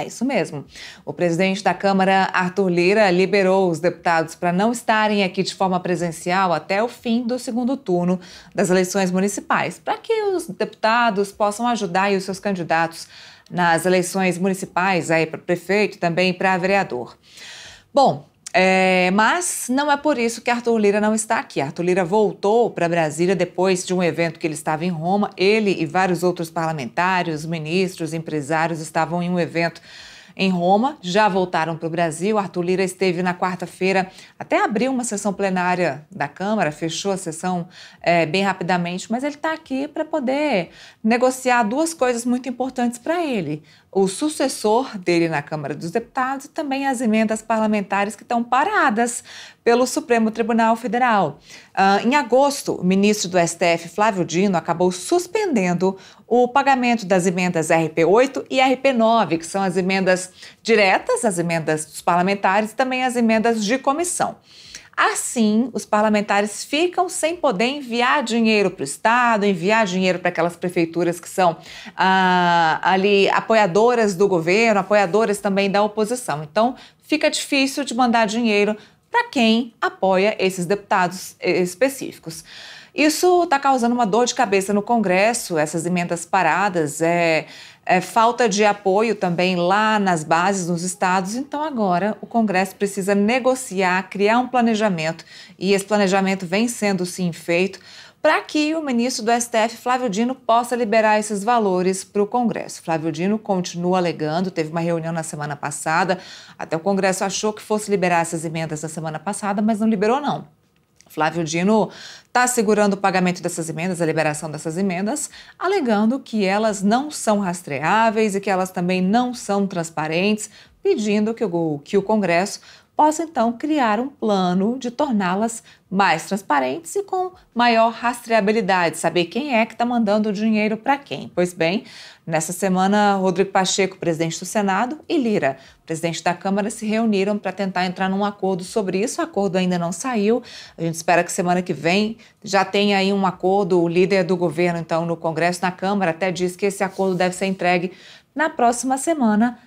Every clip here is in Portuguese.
É isso mesmo. O presidente da Câmara, Arthur Lira, liberou os deputados para não estarem aqui de forma presencial até o fim do segundo turno das eleições municipais, para que os deputados possam ajudar os seus candidatos nas eleições municipais, aí para prefeito e também para vereador. Bom, é, mas não é por isso que Arthur Lira não está aqui. Arthur Lira voltou para Brasília depois de um evento que ele estava em Roma. Ele e vários outros parlamentares, ministros, empresários estavam em um evento em Roma, já voltaram para o Brasil. Arthur Lira esteve na quarta-feira, até abriu uma sessão plenária da Câmara, fechou a sessão é, bem rapidamente, mas ele está aqui para poder negociar duas coisas muito importantes para ele: o sucessor dele na Câmara dos Deputados e também as emendas parlamentares que estão paradas pelo Supremo Tribunal Federal. Uh, em agosto, o ministro do STF, Flávio Dino, acabou suspendendo o pagamento das emendas RP8 e RP9, que são as emendas diretas, as emendas dos parlamentares e também as emendas de comissão. Assim, os parlamentares ficam sem poder enviar dinheiro para o Estado, enviar dinheiro para aquelas prefeituras que são ah, ali apoiadoras do governo, apoiadoras também da oposição. Então, fica difícil de mandar dinheiro para quem apoia esses deputados eh, específicos. Isso está causando uma dor de cabeça no Congresso, essas emendas paradas, é, é, falta de apoio também lá nas bases, nos estados. Então, agora o Congresso precisa negociar, criar um planejamento, e esse planejamento vem sendo sim feito para que o ministro do STF, Flávio Dino, possa liberar esses valores para o Congresso. Flávio Dino continua alegando, teve uma reunião na semana passada, até o Congresso achou que fosse liberar essas emendas na semana passada, mas não liberou não. Flávio Dino está segurando o pagamento dessas emendas, a liberação dessas emendas, alegando que elas não são rastreáveis e que elas também não são transparentes, pedindo que o, que o Congresso possa então criar um plano de torná-las mais transparentes e com maior rastreabilidade, saber quem é que está mandando o dinheiro para quem. Pois bem, nessa semana, Rodrigo Pacheco, presidente do Senado, e Lira, presidente da Câmara, se reuniram para tentar entrar num acordo sobre isso. O acordo ainda não saiu. A gente espera que semana que vem já tenha aí um acordo. O líder do governo, então, no Congresso, na Câmara, até diz que esse acordo deve ser entregue na próxima semana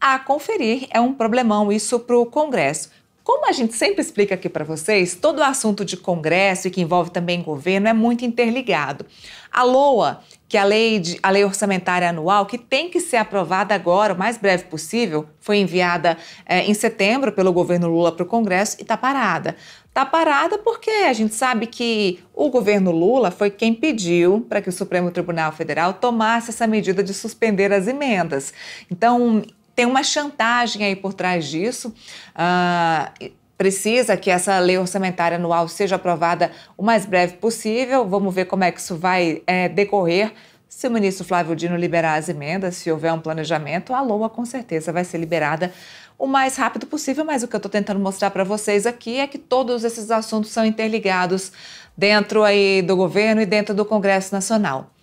a conferir. É um problemão isso para o Congresso. Como a gente sempre explica aqui para vocês, todo o assunto de Congresso e que envolve também governo é muito interligado. A LOA, que é a lei, de, a lei orçamentária anual, que tem que ser aprovada agora, o mais breve possível, foi enviada é, em setembro pelo governo Lula para o Congresso e está parada. Está parada porque a gente sabe que o governo Lula foi quem pediu para que o Supremo Tribunal Federal tomasse essa medida de suspender as emendas. Então, tem uma chantagem aí por trás disso. Uh, precisa que essa lei orçamentária anual seja aprovada o mais breve possível. Vamos ver como é que isso vai é, decorrer. Se o ministro Flávio Dino liberar as emendas, se houver um planejamento, a LOA com certeza vai ser liberada o mais rápido possível. Mas o que eu estou tentando mostrar para vocês aqui é que todos esses assuntos são interligados dentro aí do governo e dentro do Congresso Nacional.